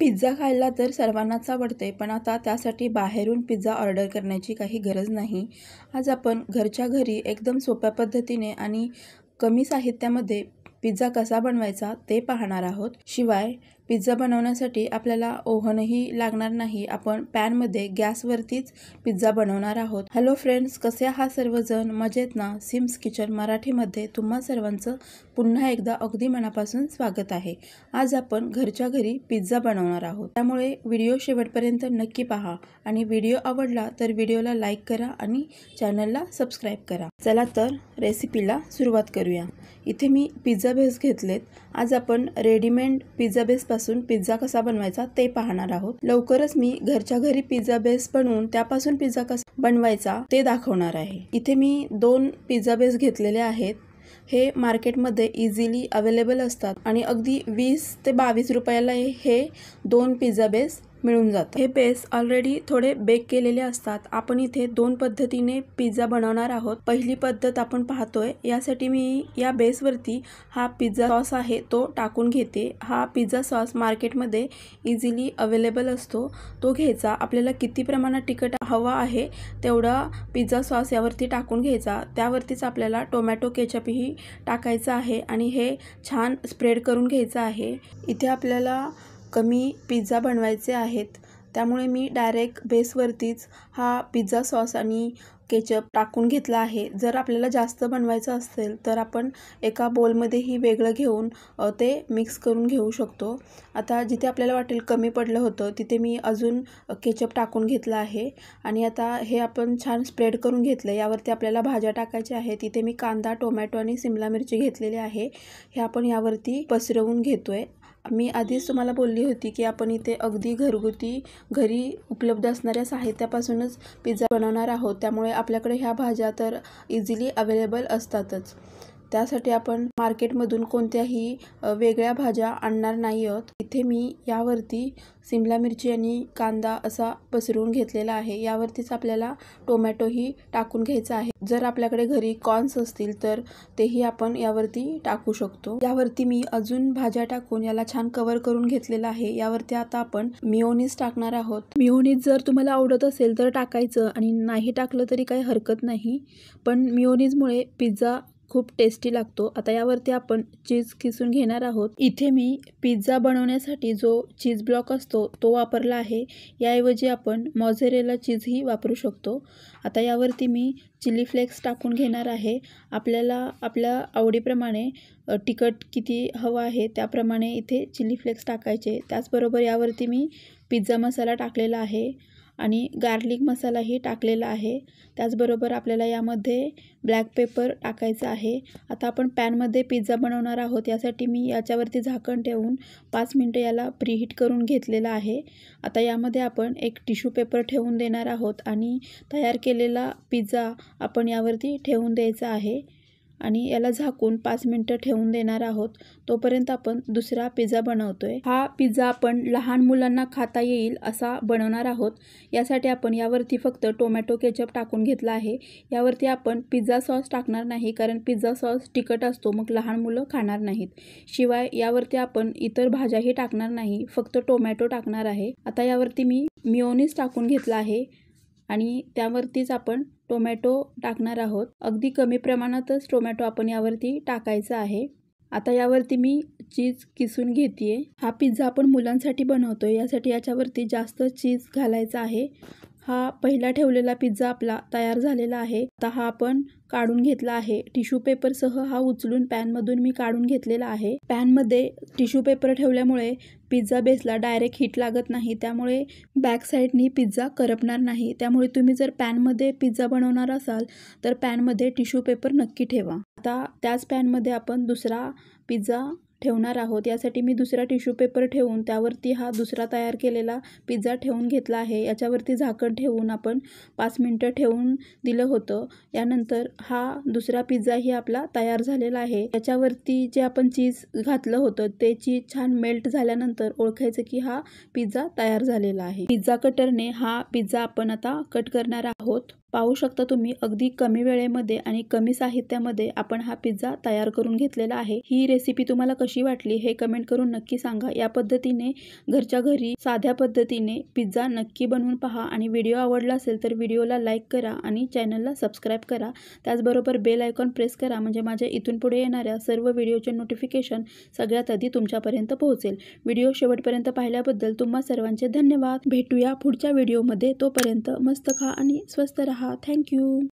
pizza खायला तर सर्वांनाच आवडते पण आता त्यासाठी बाहेरून पिझ्झा ऑर्डर करण्याची काही गरज नाही आज आपण घरच्या घरी एकदम सोप्या पद्धतीने आणि कमी साहित्यामध्ये पिझ्झा कसा बनवायचा ते पाहणार आहोत शिवाय पिझ्झा बनवण्यासाठी आपल्याला ओव्हनही लागणार नाही आपण पॅनमध्ये गॅसवरतीच पिझ्झा बनवणार आहोत हॅलो फ्रेंड्स कसे आहात सर्वजण मजेत ना सिम्स किचन मराठीमध्ये तुम्हा सर्वांचं पुन्हा एकदा अगदी मनापासून स्वागत आहे आज आपण घरच्या घरी पिझ्झा बनवणार आहोत त्यामुळे व्हिडिओ शेवटपर्यंत नक्की पहा आणि व्हिडिओ आवडला तर व्हिडिओला लाईक करा आणि चॅनलला सबस्क्राईब करा चला तर रेसिपीला सुरुवात करूया इथे मी पिझ्झा बेस घेतलेत आज आपण रेडीमेड पिझ्झा बेस बेसपासून पिझ्झा कसा बनवायचा ते पाहणार आहोत लवकरच मी घरच्या घरी पिझ्झा बेस बनवून त्यापासून पिझ्झा कसा बनवायचा ते दाखवणार आहे इथे मी दोन पिझ्झा बेस घेतलेले आहेत हे मार्केटमध्ये इझिली अवेलेबल असतात आणि अगदी वीस ते बावीस रुपयाला हे दोन पिझ्झा बेस मिळून जात हे बेस ऑलरेडी थोडे बेक केलेले असतात आपण इथे दोन पद्धतीने पिझ्झा बनवणार आहोत पहिली पद्धत आपण पाहतोय यासाठी मी या बेसवरती हा पिझ्झा सॉस आहे तो टाकून घेते हा पिझ्झा सॉस मार्केटमध्ये इझिली अवेलेबल असतो तो घ्यायचा आपल्याला किती प्रमाणात तिखट हवा आहे तेवढा पिझ्झा सॉस यावरती टाकून घ्यायचा त्यावरतीच आपल्याला टोमॅटो केचपही टाकायचं आहे आणि हे छान स्प्रेड करून घ्यायचं आहे इथे आपल्याला कमी पिझ्झा बनवायचे आहेत त्यामुळे मी डायरेक्ट बेसवरतीच हा पिझ्झा सॉस आणि केचप टाकून घेतला आहे जर आपल्याला जास्त बनवायचं असेल तर आपण एका बोलमध्येही वेगळं घेऊन ते मिक्स करून घेऊ शकतो आता जिथे आपल्याला वाटेल कमी पडलं होतं तिथे मी अजून केचप टाकून घेतला आहे आणि आता हे आपण छान स्प्रेड करून घेतलं यावरती आपल्याला भाज्या टाकायच्या आहेत तिथे मी कांदा टोमॅटो आणि शिमला मिरची घेतलेली आहे हे आपण यावरती पसरवून घेतो आहे मी आधीच तुम्हाला बोलली होती की आपण इथे अगदी घरगुती घरी उपलब्ध असणाऱ्या साहित्यापासूनच पिझ्झा बनवणार आहोत त्यामुळे आपल्याकडे ह्या भाज्या तर इझिली अवेलेबल असतातच त्यासाठी आपण मार्केटमधून कोणत्याही वेगळ्या भाज्या आणणार नाही आहोत इथे मी यावरती सिमला मिरची आणि कांदा असा पसरून घेतलेला आहे यावरतीच आपल्याला टोमॅटोही टाकून घ्यायचा आहे जर आपल्याकडे घरी कॉर्न्स असतील तर तेही आपण यावरती टाकू शकतो यावरती मी अजून भाज्या टाकून याला छान कव्हर करून घेतलेला आहे यावरती आता आपण मिओनीज टाकणार आहोत मिओनीज जर तुम्हाला आवडत असेल तर टाकायचं आणि नाही टाकलं तरी काही हरकत नाही पण मिओनीजमुळे पिझ्झा खूप टेस्टी लागतो आता यावरती आपण चीज किसून घेणार आहोत इथे मी पिझ्झा बनवण्यासाठी जो चीज ब्लॉक असतो तो वापरला आहे याऐवजी आपण मॉझेरेला चीजही वापरू शकतो आता यावरती मी चिली फ्लेक्स टाकून घेणार आहे आपल्याला आपल्या आवडीप्रमाणे तिखट किती हवं आहे त्याप्रमाणे इथे चिली फ्लेक्स टाकायचे त्याचबरोबर यावरती मी पिझ्झा मसाला टाकलेला आहे आणि गार्लिक मसालाही टाकलेला आहे त्याचबरोबर आपल्याला यामध्ये ब्लॅक पेपर टाकायचा आहे आता आपण पॅनमध्ये पिझ्झा बनवणार आहोत यासाठी मी याच्यावरती झाकण ठेवून पाच मिनटं याला प्रीहीट करून घेतलेला आहे आता यामध्ये आपण एक टिश्यू पेपर ठेवून देणार आहोत आणि तयार केलेला पिझ्झा आपण यावरती ठेवून द्यायचा आहे आणि याला झाकून पाच मिनटं ठेवून देणार आहोत तोपर्यंत आपण दुसरा पिझ्झा बनवतोय हा पिझ्झा आपण लहान मुलांना खाता येईल असा बनवणार आहोत यासाठी आपण यावरती फक्त टोमॅटो केचप टाकून घेतला आहे यावरती आपण पिझ्झा सॉस टाकणार नाही कारण पिझ्झा सॉस तिखट असतो मग लहान मुलं खाणार नाहीत शिवाय यावरती आपण इतर भाज्याही टाकणार नाही फक्त टोमॅटो टाकणार आहे आता यावरती मी मिओनीस टाकून घेतला आहे आणि त्यावरतीच आपण टोमॅटो टाकणार आहोत अगदी कमी प्रमाणातच टोमॅटो आपण यावरती टाकायचा आहे आता यावरती मी चीज किसून घेते हा पिझ्झा आपण मुलांसाठी बनवतो यासाठी याच्यावरती जास्त चीज घालायचा आहे हा पहिला ठेवलेला पिझ्झा आपला तयार झालेला आहे आता हा आपण काढून घेतला आहे टिश्यू पेपरसह हा उचलून पॅनमधून मी काढून घेतलेला आहे पॅनमध्ये टिश्यू पेपर ठेवल्यामुळे पिझ्झा बेसला डायरेक्ट हीट लागत नाही त्यामुळे बॅक साईडनी पिझ्झा करपणार नाही त्यामुळे तुम्ही जर पॅनमध्ये पिझ्झा बनवणार असाल तर पॅनमध्ये टिश्यू पेपर नक्की ठेवा आता त्याच पॅनमध्ये आपण दुसरा पिझ्झा ठेवणार आहोत यासाठी मी दुसरा टिश्यू पेपर ठेवून त्यावरती हा दुसरा तयार केलेला पिझ्झा ठेवून घेतला आहे याच्यावरती झाकण ठेवून आपण पाच मिनटं ठेवून दिलं होतं यानंतर हा दुसरा पिझ्झाही आपला तयार झालेला आहे याच्यावरती जे आपण चीज घातलं होतं ते चीज छान मेल्ट झाल्यानंतर ओळखायचं की हा पिझ्झा तयार झालेला आहे पिझ्झा कटरने हा पिझ्झा आपण आता कट करणार आहोत पाहू शकता तुम्ही अगदी कमी वेळेमध्ये आणि कमी साहित्यामध्ये आपण हा पिझ्झा तयार करून घेतलेला आहे ही रेसिपी तुम्हाला कशी वाटली हे कमेंट करून नक्की सांगा या पद्धतीने घरच्या घरी साध्या पद्धतीने पिझ्झा नक्की बनवून पहा आणि व्हिडिओ आवडला असेल तर व्हिडिओला लाईक करा आणि चॅनलला सबस्क्राईब करा त्याचबरोबर बेल आयकॉन प्रेस करा म्हणजे माझ्या इथून पुढे येणाऱ्या सर्व व्हिडिओचे नोटिफिकेशन सगळ्यात आधी तुमच्यापर्यंत पोहोचेल व्हिडिओ शेवटपर्यंत पाहिल्याबद्दल तुम्हा सर्वांचे धन्यवाद भेटूया पुढच्या व्हिडिओमध्ये तोपर्यंत मस्त खा आणि स्वस्त रहा थैंक यू